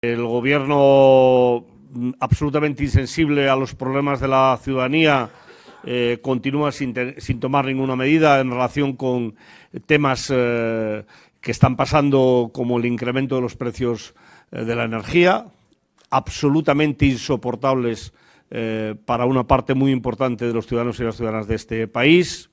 el gobierno mm, absolutamente insensible a los problemas de la ciudadanía eh, continúa sin, tomar ninguna medida en relación con temas eh, que están pasando como el incremento de los precios eh, de la energía, absolutamente insoportables para una parte muy importante de los ciudadanos y las ciudadanas de este país.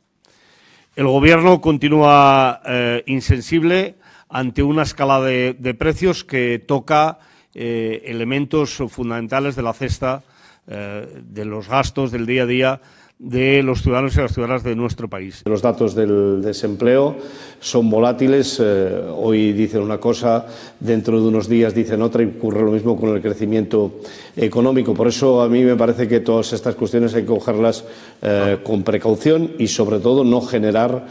El Gobierno continúa insensible ante una escala de, de precios que toca eh, elementos fundamentales de la cesta eh, de los gastos del día a día de los ciudadanos y las ciudadanas de nuestro país. Los datos del desempleo son volátiles, eh, hoy dicen una cosa, dentro de unos días dicen otra y ocurre lo mismo con el crecimiento económico. Por eso a mí me parece que todas estas cuestiones hay que cogerlas con precaución y sobre todo no generar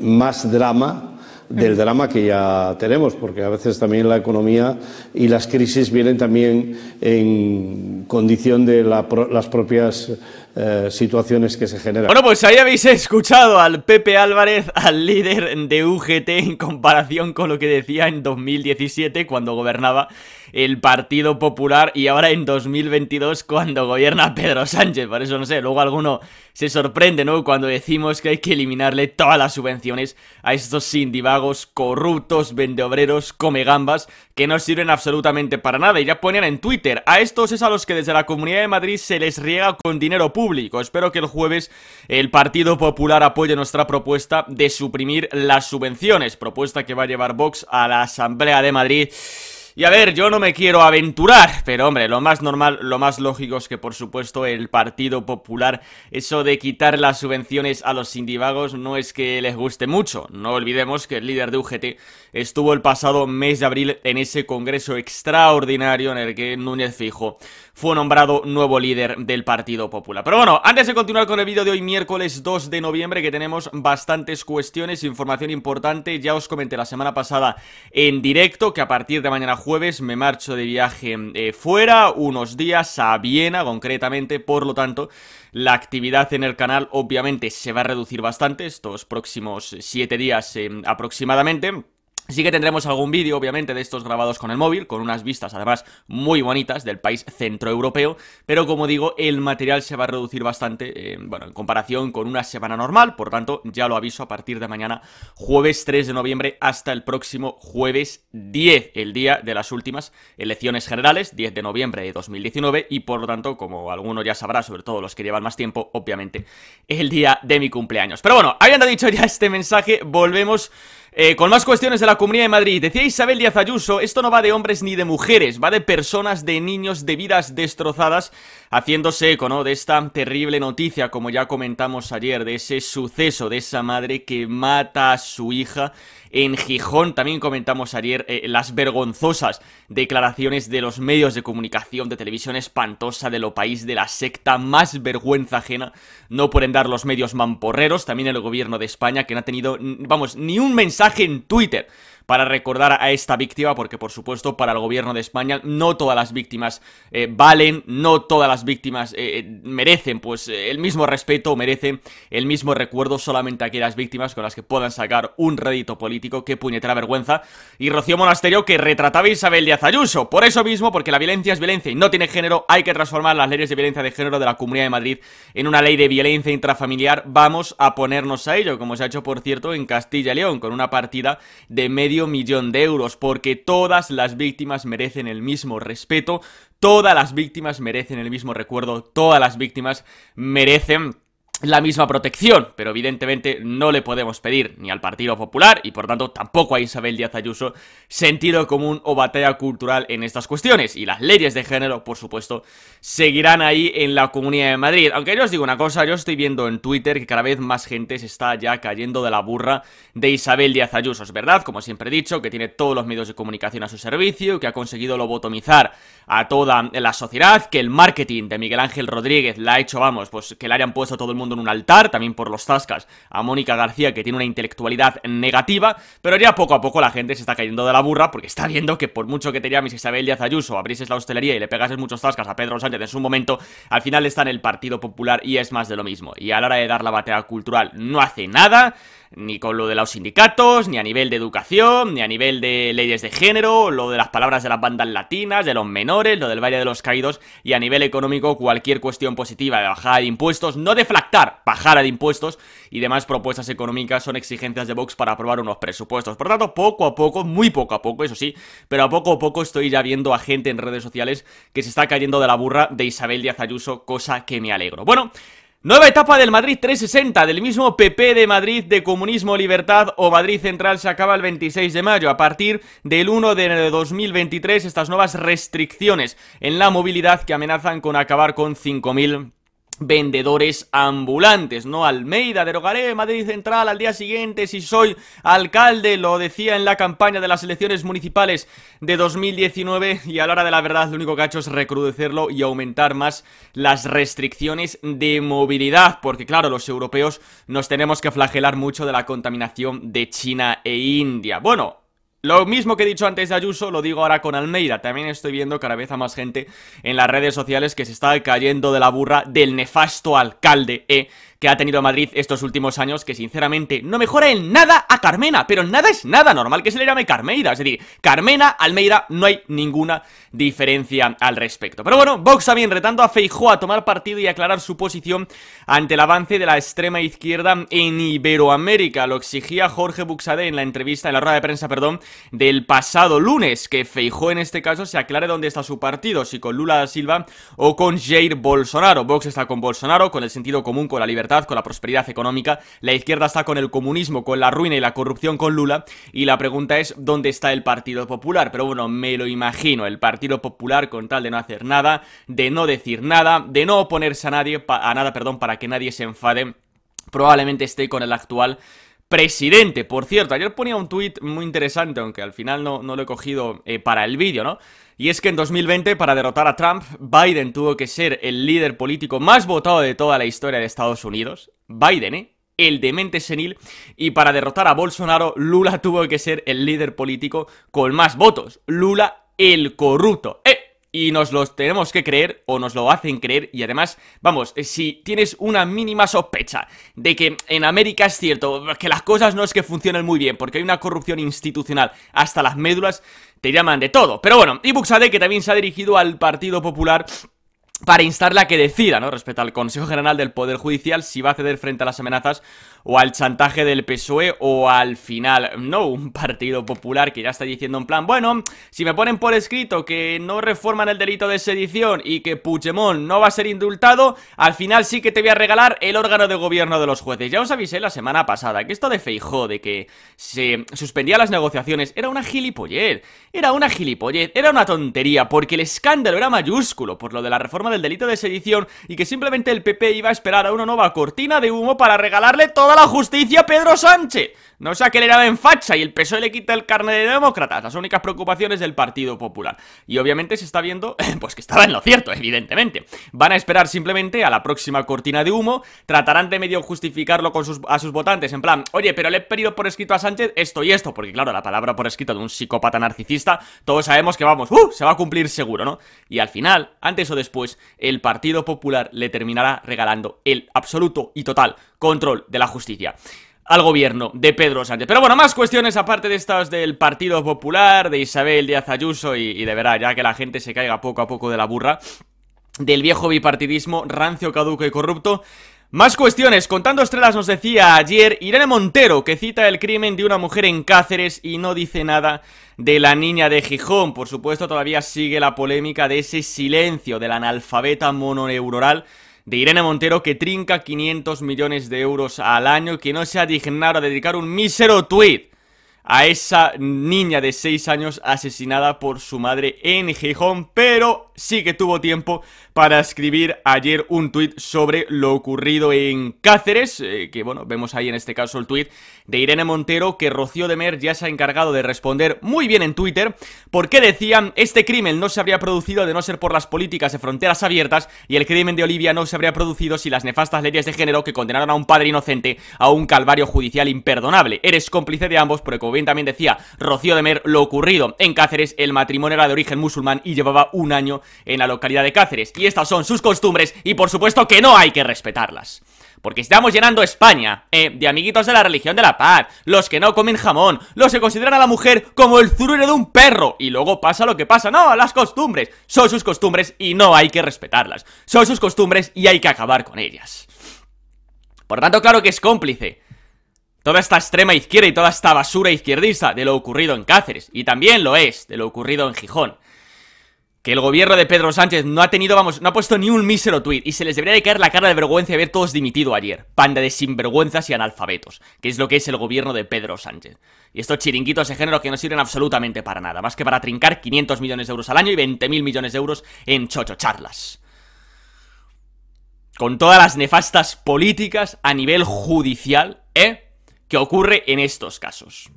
más drama del drama que ya tenemos, porque a veces también la economía y las crisis vienen también en condición de las propias eh, situaciones que se generan. Bueno, pues ahí habéis escuchado al Pepe Álvarez, al líder de UGT, en comparación con lo que decía en 2017 cuando gobernaba el Partido Popular y ahora en 2022 cuando gobierna Pedro Sánchez. Por eso no sé, luego alguno se sorprende, ¿no? Cuando decimos que hay que eliminarle todas las subvenciones a estos sindicatos corruptos, vendeobreros, comegambas, que no sirven absolutamente para nada. Y ya ponían en Twitter, a estos es a los que desde la Comunidad de Madrid se les riega con dinero público. Espero que el jueves el Partido Popular apoye nuestra propuesta de suprimir las subvenciones, propuesta que va a llevar Vox a la Asamblea de Madrid. Y a ver, yo no me quiero aventurar, pero hombre, lo más normal, lo más lógico es que por supuesto el Partido Popular, eso de quitar las subvenciones a los sindivagos no es que les guste mucho. No olvidemos que el líder de UGT estuvo el pasado mes de abril en ese congreso extraordinario en el que Núñez Fijo fue nombrado nuevo líder del Partido Popular. Pero bueno, antes de continuar con el vídeo de hoy, miércoles 2 de noviembre, que tenemos bastantes cuestiones, información importante, ya os comenté la semana pasada en directo que a partir de mañana me marcho de viaje eh, fuera, unos días a Viena concretamente, por lo tanto, la actividad en el canal obviamente se va a reducir bastante estos próximos 7 días eh, aproximadamente. Así que tendremos algún vídeo, obviamente, de estos grabados con el móvil, con unas vistas, además, muy bonitas del país centroeuropeo, pero como digo, el material se va a reducir bastante, eh, bueno, en comparación con una semana normal, por tanto, ya lo aviso a partir de mañana, jueves 3 de noviembre, hasta el próximo jueves 10, el día de las últimas elecciones generales, 10 de noviembre de 2019, y por lo tanto, como alguno ya sabrá, sobre todo los que llevan más tiempo, obviamente, el día de mi cumpleaños. Pero bueno, habiendo dicho ya este mensaje, volvemos eh, con más cuestiones de la Comunidad de Madrid. Decía Isabel Díaz Ayuso, esto no va de hombres ni de mujeres, va de personas, de niños, de vidas destrozadas, haciéndose eco, ¿no? De esta terrible noticia, como ya comentamos ayer, de ese suceso, de esa madre que mata a su hija en Gijón también comentamos ayer eh, las vergonzosas declaraciones de los medios de comunicación de televisión espantosa de lo país de la secta más vergüenza ajena. No pueden dar los medios mamporreros, también el gobierno de España que no ha tenido, vamos, ni un mensaje en Twitter para recordar a esta víctima, porque por supuesto para el gobierno de España no todas las víctimas eh, valen, no todas las víctimas eh, eh, merecen pues el mismo respeto, merecen el mismo recuerdo solamente aquellas víctimas con las que puedan sacar un rédito político, qué puñetera vergüenza. Y Rocío Monasterio que retrataba a Isabel de Ayuso, por eso mismo, porque la violencia es violencia y no tiene género, hay que transformar las leyes de violencia de género de la Comunidad de Madrid en una ley de violencia intrafamiliar, vamos a ponernos a ello, como se ha hecho por cierto en Castilla y León, con una partida de medio millón de euros, porque todas las víctimas merecen el mismo respeto, todas las víctimas merecen el mismo recuerdo, todas las víctimas merecen la misma protección, pero evidentemente no le podemos pedir ni al Partido Popular y por tanto tampoco a Isabel Díaz Ayuso sentido común o batalla cultural en estas cuestiones y las leyes de género, por supuesto, seguirán ahí en la Comunidad de Madrid. Aunque yo os digo una cosa, yo estoy viendo en Twitter que cada vez más gente se está ya cayendo de la burra de Isabel Díaz Ayuso, es verdad, como siempre he dicho, que tiene todos los medios de comunicación a su servicio, que ha conseguido lobotomizar a toda la sociedad, que el marketing de Miguel Ángel Rodríguez la ha hecho, vamos, pues que le hayan puesto todo el mundo en un altar, también por los Tascas a Mónica García, que tiene una intelectualidad negativa, pero ya poco a poco la gente se está cayendo de la burra porque está viendo que por mucho que te llames Isabel Díaz Ayuso, abrises la hostelería y le pegases muchos Tascas a Pedro Sánchez en su momento, al final está en el Partido Popular y es más de lo mismo. Y a la hora de dar la batalla cultural no hace nada, ni con lo de los sindicatos, ni a nivel de educación, ni a nivel de leyes de género, lo de las palabras de las bandas latinas, de los menores, lo del Valle de los caídos, y a nivel económico cualquier cuestión positiva de bajada de impuestos, no deflactar pajara bajada de impuestos y demás propuestas económicas son exigencias de Vox para aprobar unos presupuestos. Por lo tanto, poco a poco, muy poco a poco, eso sí, pero a poco a poco estoy ya viendo a gente en redes sociales que se está cayendo de la burra de Isabel Díaz Ayuso, cosa que me alegro. Bueno... Nueva etapa del Madrid 360, del mismo PP de Madrid de Comunismo Libertad o Madrid Central se acaba el 26 de mayo. A partir del 1 de 2023, estas nuevas restricciones en la movilidad que amenazan con acabar con 5.000 vendedores ambulantes, ¿no? Almeida, derogaré Madrid Central al día siguiente si soy alcalde, lo decía en la campaña de las elecciones municipales de 2019 y a la hora de la verdad lo único que ha hecho es recrudecerlo y aumentar más las restricciones de movilidad, porque claro, los europeos nos tenemos que flagelar mucho de la contaminación de China e India. Bueno, lo mismo que he dicho antes de Ayuso, lo digo ahora con Almeida. También estoy viendo cada vez a más gente en las redes sociales que se está cayendo de la burra del nefasto alcalde eh, que ha tenido Madrid estos últimos años, que sinceramente no mejora en nada a Carmena, pero nada es nada, normal que se le llame Carmeida es decir, Carmena, Almeida, no hay ninguna diferencia al respecto. Pero bueno, Vox también retando a Feijó a tomar partido y aclarar su posición ante el avance de la extrema izquierda en Iberoamérica, lo exigía Jorge Buxade en la entrevista, en la rueda de prensa, perdón, del pasado lunes, que Feijó en este caso se aclare dónde está su partido, si con Lula da Silva o con Jair Bolsonaro. Vox está con Bolsonaro, con el sentido común, con la libertad, con la prosperidad económica, la izquierda está con el comunismo, con la ruina y la corrupción con Lula, y la pregunta es dónde está el Partido Popular, pero bueno, me lo imagino, el Partido Popular con tal de no hacer nada, de no decir nada, de no oponerse a nadie, a nada, perdón, para que nadie se enfade probablemente esté con el actual presidente. Por cierto, ayer ponía un tuit muy interesante, aunque al final no, lo he cogido eh, para el vídeo, ¿no? Y es que en 2020, para derrotar a Trump, Biden tuvo que ser el líder político más votado de toda la historia de Estados Unidos. Biden, ¿eh? el demente senil y para derrotar a Bolsonaro, Lula tuvo que ser el líder político con más votos. Lula el corrupto. ¡Eh! y nos los tenemos que creer o nos lo hacen creer y además, vamos, si tienes una mínima sospecha de que en América es cierto, que las cosas no es que funcionen muy bien porque hay una corrupción institucional hasta las médulas, te llaman de todo. Pero bueno, y Buxade que también se ha dirigido al Partido Popular para instarle a que decida, ¿no? Respecto al Consejo General del Poder Judicial si va a ceder frente a las amenazas o al chantaje del PSOE o al final, no, un partido popular que ya está diciendo en plan, bueno, si me ponen por escrito que no reforman el delito de sedición y que Puigdemont no va a ser indultado, al final sí que te voy a regalar el órgano de gobierno de los jueces. Ya os avisé la semana pasada que esto de Feijó, de que se suspendía las negociaciones, era una gilipollez, era una gilipollez, era una tontería, porque el escándalo era mayúsculo por lo de la reforma del delito de sedición y que simplemente el PP iba a esperar a una nueva cortina de humo para regalarle todo a la justicia Pedro Sánchez. No sea le daba en facha y el PSOE le quita el carnet de demócratas, las únicas preocupaciones del Partido Popular. Y obviamente se está viendo, pues que estaba en lo cierto, evidentemente. Van a esperar simplemente a la próxima cortina de humo, tratarán de medio justificarlo con sus, a sus votantes, en plan, oye, pero le he pedido por escrito a Sánchez esto y esto, porque claro, la palabra por escrito de un psicópata narcisista, todos sabemos que vamos, uh, se va a cumplir seguro, ¿no? Y al final, antes o después, el Partido Popular le terminará regalando el absoluto y total control de la justicia al gobierno de Pedro Sánchez. Pero bueno, más cuestiones aparte de estas del Partido Popular, de Isabel Díaz Ayuso y, de verdad, ya que la gente se caiga poco a poco de la burra, del viejo bipartidismo rancio, caduco y corrupto. Más cuestiones. Contando Estrellas nos decía ayer Irene Montero que cita el crimen de una mujer en Cáceres y no dice nada de la niña de Gijón. Por supuesto, todavía sigue la polémica de ese silencio del analfabeta mononeuroral de Irene Montero que trinca 500 millones de euros al año y que no se ha dignado a dedicar un mísero tuit a esa niña de 6 años asesinada por su madre en Gijón, pero sí que tuvo tiempo para escribir ayer un tuit sobre lo ocurrido en Cáceres, eh, que bueno, vemos ahí en este caso el tuit de Irene Montero, que Rocío de Mer ya se ha encargado de responder muy bien en Twitter, porque decían, este crimen no se habría producido de no ser por las políticas de fronteras abiertas y el crimen de Olivia no se habría producido si las nefastas leyes de género que condenaron a un padre inocente a un calvario judicial imperdonable. Eres cómplice de ambos, porque como bien también decía Rocío de Mer, lo ocurrido en Cáceres, el matrimonio era de origen musulmán y llevaba un año en la localidad de Cáceres. Y estas son sus costumbres y por supuesto que no hay que respetarlas. Porque estamos llenando España eh, de amiguitos de la religión de la paz, los que no comen jamón, los que consideran a la mujer como el zurure de un perro, y luego pasa lo que pasa. No, las costumbres. Son sus costumbres y no hay que respetarlas. Son sus costumbres y hay que acabar con ellas. Por tanto, claro que es cómplice toda esta extrema izquierda y toda esta basura izquierdista de lo ocurrido en Cáceres, y también lo es de lo ocurrido en Gijón que el gobierno de Pedro Sánchez no ha tenido, vamos, no ha puesto ni un mísero tuit y se les debería de caer la cara de vergüenza de haber todos dimitido ayer. Panda de sinvergüenzas y analfabetos, que es lo que es el gobierno de Pedro Sánchez. Y estos chiringuitos de género que no sirven absolutamente para nada, más que para trincar 500 millones de euros al año y 20.000 millones de euros en chocho charlas. Con todas las nefastas políticas a nivel judicial, ¿eh? Que ocurre en estos casos.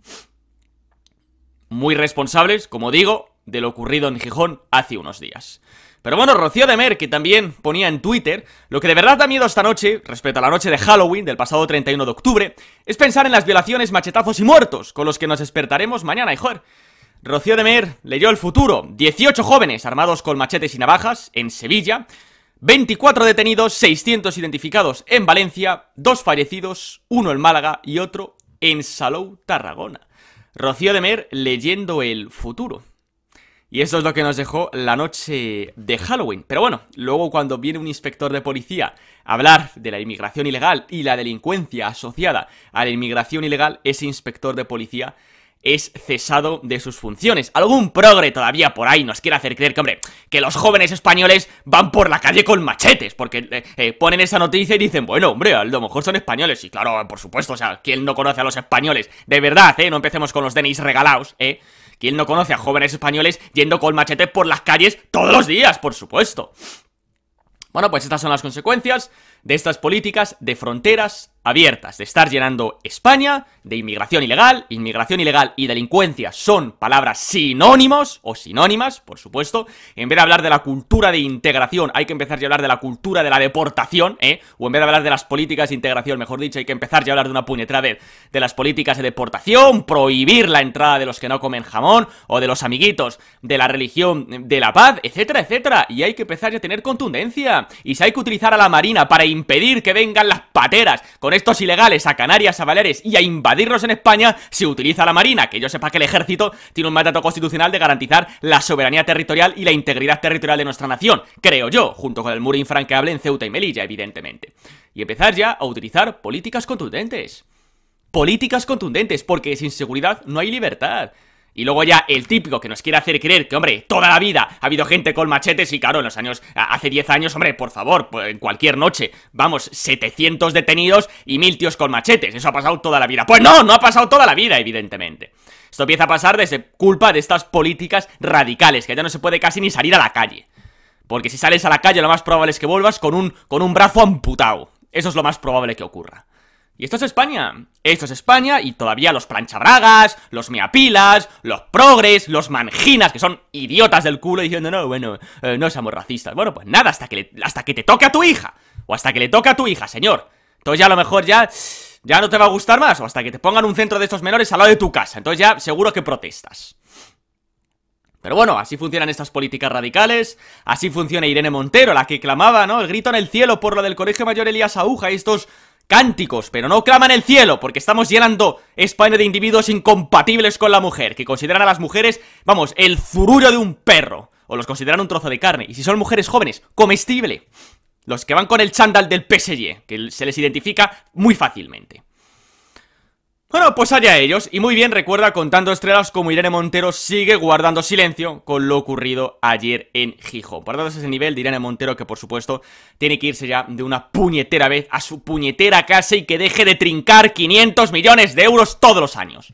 Muy responsables, como digo, de lo ocurrido en Gijón hace unos días. Pero bueno, Rocío Mer, que también ponía en Twitter, lo que de verdad da miedo esta noche, respecto a la noche de Halloween del pasado 31 de octubre, es pensar en las violaciones, machetazos y muertos con los que nos despertaremos mañana, hijo. Rocío Mer leyó el futuro, 18 jóvenes armados con machetes y navajas en Sevilla, 24 detenidos, 600 identificados en Valencia, dos fallecidos, uno en Málaga y otro en Salou, Tarragona. Rocío Mer leyendo el futuro. Y eso es lo que nos dejó la noche de Halloween. Pero bueno, luego cuando viene un inspector de policía a hablar de la inmigración ilegal y la delincuencia asociada a la inmigración ilegal, ese inspector de policía es cesado de sus funciones. Algún progre todavía por ahí nos quiere hacer creer que, hombre, que los jóvenes españoles van por la calle con machetes, porque eh, eh, ponen esa noticia y dicen, bueno, hombre, a lo mejor son españoles. Y claro, por supuesto, o sea, ¿quién no conoce a los españoles? De verdad, ¿eh? No empecemos con los denis regalados, ¿eh? ¿Quién no conoce a jóvenes españoles yendo con machete por las calles todos los días, por supuesto? Bueno, pues estas son las consecuencias de estas políticas de fronteras abiertas de estar llenando España de inmigración ilegal. Inmigración ilegal y delincuencia son palabras sinónimos o sinónimas, por supuesto. En vez de hablar de la cultura de integración, hay que empezar ya a hablar de la cultura de la deportación, ¿eh? O en vez de hablar de las políticas de integración, mejor dicho, hay que empezar ya a hablar de una puñetera vez, de las políticas de deportación, prohibir la entrada de los que no comen jamón o de los amiguitos de la religión de la paz, etcétera, etcétera. Y hay que empezar ya a tener contundencia. Y si hay que utilizar a la marina para impedir que vengan las pateras con estos ilegales a Canarias, a Baleares y a invadirlos en España, se utiliza la Marina. Que yo sepa que el ejército tiene un mandato constitucional de garantizar la soberanía territorial y la integridad territorial de nuestra nación, creo yo, junto con el muro infranqueable en Ceuta y Melilla, evidentemente. Y empezar ya a utilizar políticas contundentes. Políticas contundentes, porque sin seguridad no hay libertad. Y luego ya el típico que nos quiere hacer creer que, hombre, toda la vida ha habido gente con machetes y claro, en los años, hace 10 años, hombre, por favor, pues, en cualquier noche, vamos, 700 detenidos y mil tíos con machetes, eso ha pasado toda la vida. Pues no, no ha pasado toda la vida, evidentemente. Esto empieza a pasar desde culpa de estas políticas radicales, que ya no se puede casi ni salir a la calle. Porque si sales a la calle lo más probable es que vuelvas con un, con un brazo amputado. Eso es lo más probable que ocurra. Y esto es España. Esto es España y todavía los planchabragas, los miapilas, los progres, los manginas, que son idiotas del culo diciendo, no, bueno, eh, no somos racistas. Bueno, pues nada, hasta que, hasta que te toque a tu hija. O hasta que le toque a tu hija, señor. Entonces ya a lo mejor ya, ya no te va a gustar más. O hasta que te pongan un centro de estos menores al lado de tu casa. Entonces ya seguro que protestas. Pero bueno, así funcionan estas políticas radicales, así funciona Irene Montero, la que clamaba, ¿no? El grito en el cielo por lo del Colegio Mayor Elías Aguja y estos cánticos, pero no claman el cielo, porque estamos llenando España de individuos incompatibles con la mujer, que consideran a las mujeres, vamos, el zurullo de un perro, o los consideran un trozo de carne, y si son mujeres jóvenes, comestible. Los que van con el chándal del PSG, que se les identifica muy fácilmente. Bueno, pues allá ellos, y muy bien recuerda contando estrellas como Irene Montero sigue guardando silencio con lo ocurrido ayer en Gijón. Por tanto, ese nivel de Irene Montero que, por supuesto, tiene que irse ya de una puñetera vez a su puñetera casa y que deje de trincar 500 millones de euros todos los años.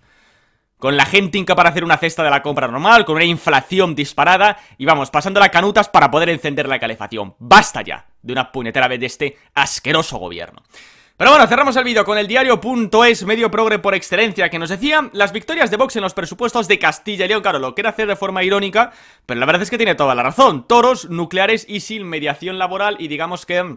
Con la gente incapaz de hacer una cesta de la compra normal, con una inflación disparada y vamos, pasando las canutas para poder encender la calefacción. Basta ya de una puñetera vez de este asqueroso gobierno. Pero bueno, cerramos el vídeo con el diario.es, medio progre por excelencia, que nos decía las victorias de Vox en los presupuestos de Castilla y León. Claro, lo quiere hacer de forma irónica, pero la verdad es que tiene toda la razón. Toros, nucleares y sin mediación laboral y digamos que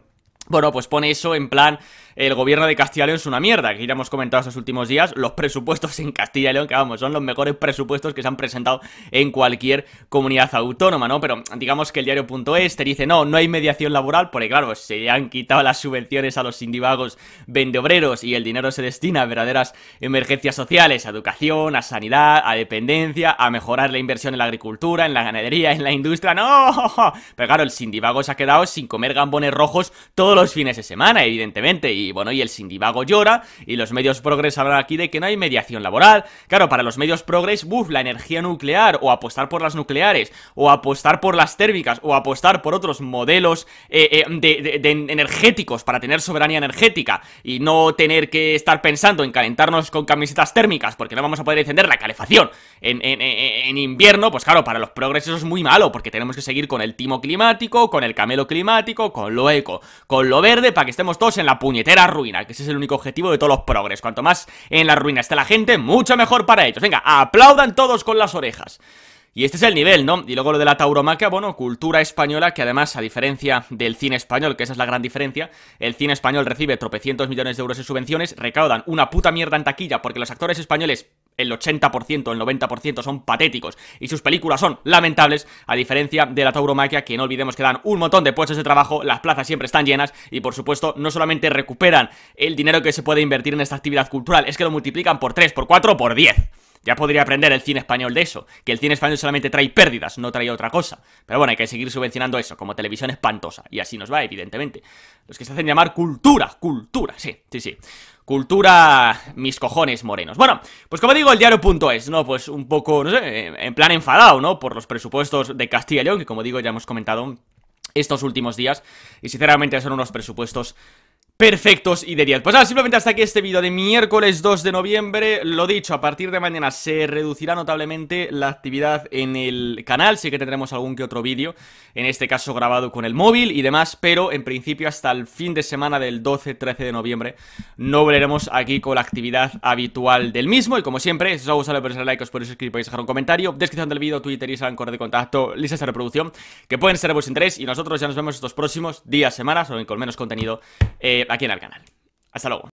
bueno, pues pone eso en plan el gobierno de Castilla y León es una mierda, que ya hemos comentado estos últimos días, los presupuestos en Castilla y León, que vamos, son los mejores presupuestos que se han presentado en cualquier comunidad autónoma, ¿no? Pero digamos que el diario.es te dice, no, no hay mediación laboral, porque claro, se han quitado las subvenciones a los sindivagos vendeobreros y el dinero se destina a verdaderas emergencias sociales, a educación, a sanidad, a dependencia, a mejorar la inversión en la agricultura, en la ganadería, en la industria, ¡no! Pero claro, el sindivago se ha quedado sin comer gambones rojos todo los fines de semana, evidentemente. Y bueno, y el sindivago llora y los medios progres hablan aquí de que no hay mediación laboral. Claro, para los medios progres, buf, la energía nuclear o apostar por las nucleares o apostar por las térmicas o apostar por otros modelos eh, eh, de, energéticos para tener soberanía energética y no tener que estar pensando en calentarnos con camisetas térmicas porque no vamos a poder encender la calefacción en, invierno, pues claro, para los progres eso es muy malo porque tenemos que seguir con el timo climático, con el camelo climático, con lo eco, con lo verde para que estemos todos en la puñetera ruina, que ese es el único objetivo de todos los progres. Cuanto más en la ruina esté la gente, mucho mejor para ellos. Venga, aplaudan todos con las orejas. Y este es el nivel, ¿no? Y luego lo de la tauromaquia, bueno, cultura española que además, a diferencia del cine español, que esa es la gran diferencia, el cine español recibe tropecientos millones de euros en subvenciones, recaudan una puta mierda en taquilla porque los actores españoles el 80%, el 90% son patéticos y sus películas son lamentables, a diferencia de la tauromaquia, que no olvidemos que dan un montón de puestos de trabajo, las plazas siempre están llenas y por supuesto no solamente recuperan el dinero que se puede invertir en esta actividad cultural, es que lo multiplican por 3, por 4, por 10. Ya podría aprender el cine español de eso, que el cine español solamente trae pérdidas, no trae otra cosa. Pero bueno, hay que seguir subvencionando eso, como televisión espantosa. Y así nos va, evidentemente. Los que se hacen llamar cultura, cultura, sí, sí, sí. Cultura, mis cojones morenos. Bueno, pues como digo, el diario.es, ¿no? Pues un poco, no sé, en plan enfadado, ¿no? Por los presupuestos de Castilla y León, que como digo, ya hemos comentado estos últimos días. Y sinceramente son unos presupuestos perfectos y de 10 Pues nada, simplemente hasta aquí este vídeo de miércoles 2 de noviembre Lo dicho, a partir de mañana se reducirá notablemente la actividad en el canal Sí que tendremos algún que otro vídeo, en este caso grabado con el móvil y demás Pero en principio hasta el fin de semana del 12-13 de noviembre No volveremos aquí con la actividad habitual del mismo Y como siempre, si os ha gustado, pues le like, os podéis suscribir, podéis dejar un comentario Descripción del vídeo, Twitter, Instagram, correo de contacto, listas de reproducción Que pueden ser de vuestro interés Y nosotros ya nos vemos estos próximos días, semanas, o con menos contenido eh, aquí en el canal. Hasta luego.